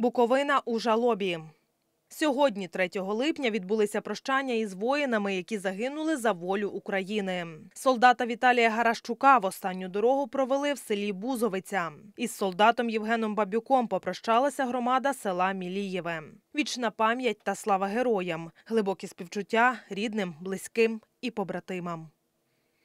Буковина у жалобі. Сьогодні, 3 липня, відбулися прощання із воїнами, які загинули за волю України. Солдата Віталія Гарашчука в останню дорогу провели в селі Бузовиця. Із солдатом Євгеном Бабюком попрощалася громада села Мілієве. Вічна пам'ять та слава героям, глибокі співчуття рідним, близьким і побратимам.